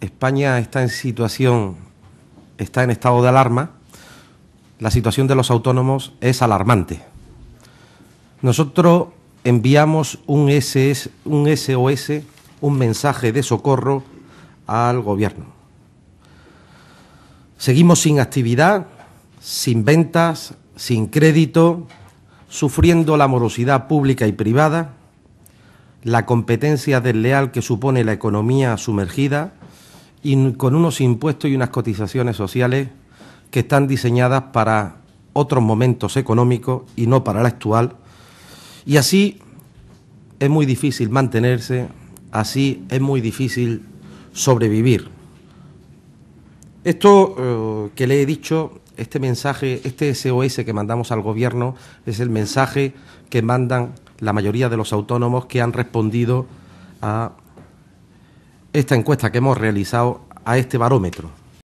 España está en situación, está en estado de alarma, la situación de los autónomos es alarmante. Nosotros enviamos un, un SOS, un mensaje de socorro al gobierno. Seguimos sin actividad, sin ventas, sin crédito, sufriendo la morosidad pública y privada, la competencia desleal que supone la economía sumergida, y con unos impuestos y unas cotizaciones sociales que están diseñadas para otros momentos económicos y no para el actual. Y así es muy difícil mantenerse, así es muy difícil sobrevivir. Esto eh, que le he dicho, este mensaje, este SOS que mandamos al gobierno, es el mensaje que mandan la mayoría de los autónomos que han respondido a esta encuesta que hemos realizado a este barómetro.